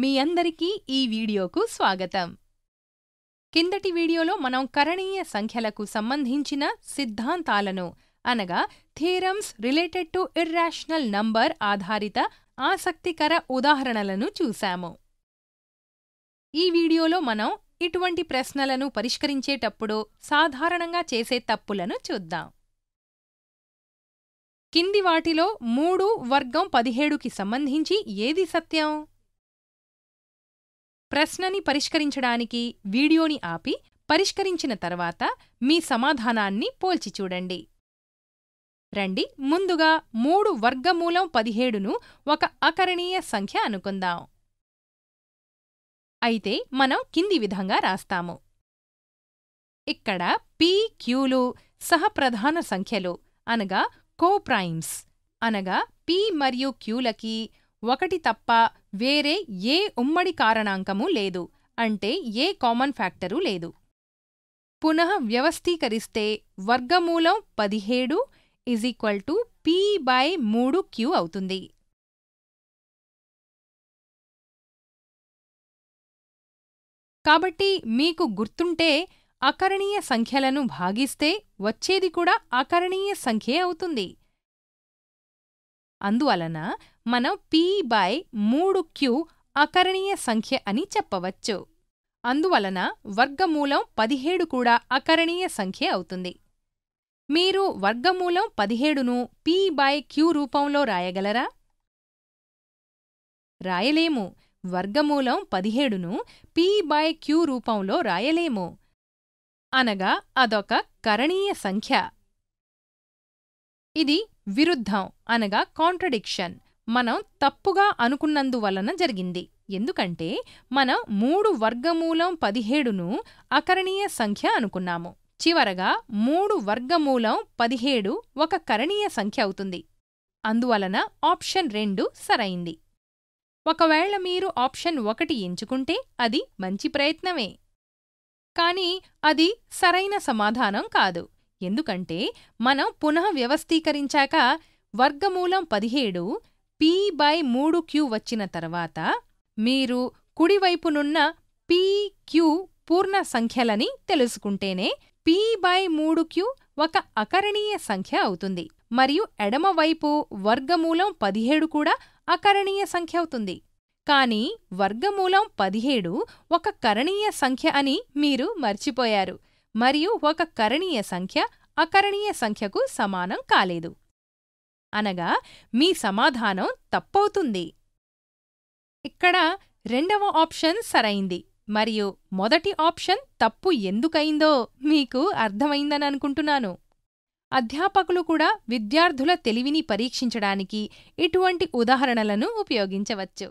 మీ అందరికీ ఈ వీడియోకు స్వాగతం కిందటి వీడియోలో మనం కరణీయ సంఖ్యలకు సంబంధించిన సిద్ధాంతాలను అనగా theorems related to irrational number ఆధారిత ఆసక్తికర ఉదాహరణలను చూశాము ఈ వీడియోలో మనం ఇటువంటి ప్రశ్నలను పరిష్కరించేటప్పుడు సాధారణంగా చేసే తప్పులను చూద్దాం కింది వాటిలో మూడు వర్గం పదిహేడుకి సంబంధించి ఏది సత్యం ప్రశ్నని పరిష్కరించడానికి వీడియోని ఆపి పరిష్కరించిన తర్వాత మీ సమాధానాన్ని పోల్చి చూడండి రండి ముందుగా మూడు వర్గమూలం పదిహేడును ఒక అకరణీయ సంఖ్య అనుకుందాం అయితే మనం కింది విధంగా రాస్తాము ఇక్కడ పి క్యూలు సహప్రధాన సంఖ్యలు అనగా కోప్రైమ్స్ అనగా పి మరియు క్యూలకి ఒకటి తప్ప వేరే ఏ ఉమ్మడి కారణాంకము లేదు అంటే ఏ కామన్ ఫ్యాక్టరు లేదు పునః వ్యవస్థీకరిస్తే వర్గమూలం పదిహేడు is equal to p by మూడు క్యూ అవుతుంది కాబట్టి మీకు గుర్తుంటే అకరణీయ సంఖ్యలను భాగిస్తే వచ్చేది కూడా అకరణీయ సంఖ్యే అవుతుంది అందువలన మనం పి బై మూడు క్యూ అకరణీయ సంఖ్య అని చెప్పవచ్చు అందువలన వర్గమూలం పదిహేడు కూడా అకరణీయ సంఖ్య అవుతుంది మీరు వర్గమూలం పదిహేడును పి బై క్యూ రూపంలో రాయగలరా రాయలేము వర్గమూలం పదిహేడును పి బై క్యూ రూపంలో రాయలేము అనగా అదొక కరణీయ సంఖ్య ఇది విరుద్ధం అనగా కాంట్రడిక్షన్ మనం తప్పుగా అనుకున్నందువలన జరిగింది ఎందుకంటే మనం మూడు వర్గమూలం పదిహేడును అకరణీయ సంఖ్య అనుకున్నాము చివరగా మూడు వర్గమూలం పదిహేడు ఒక కరణీయ సంఖ్య అవుతుంది అందువలన ఆప్షన్ రెండు సరైంది ఒకవేళ మీరు ఆప్షన్ ఒకటి ఎంచుకుంటే అది మంచి ప్రయత్నమే కానీ అది సరైన సమాధానం కాదు ఎందుకంటే మనం పునః వ్యవస్థీకరించాక వర్గమూలం పదిహేడు పీ బై మూడు క్యూ వచ్చిన తర్వాత మీరు కుడివైపునున్న పీ క్యూ పూర్ణ సంఖ్యలని తెలుసుకుంటేనే పీ బై మూడు క్యూ ఒక అకరణీయ సంఖ్య అవుతుంది మరియు ఎడమవైపు వర్గమూలం పదిహేడు కూడా అకరణీయ సంఖ్య అవుతుంది కానీ వర్గమూలం పదిహేడు ఒక కరణీయ సంఖ్య అని మీరు మర్చిపోయారు మరియు ఒక కరణీయ సంఖ్య అకరణీయ సంఖ్యకు సమానం కాలేదు అనగా మీ సమాధానం తప్పవుతుంది ఇక్కడ రెండవ ఆప్షన్ సరైంది మరియు మొదటి ఆప్షన్ తప్పు ఎందుకైందో మీకు అర్థమైందననుకుంటున్నాను అధ్యాపకులు కూడా విద్యార్థుల తెలివిని పరీక్షించడానికి ఇటువంటి ఉదాహరణలను ఉపయోగించవచ్చు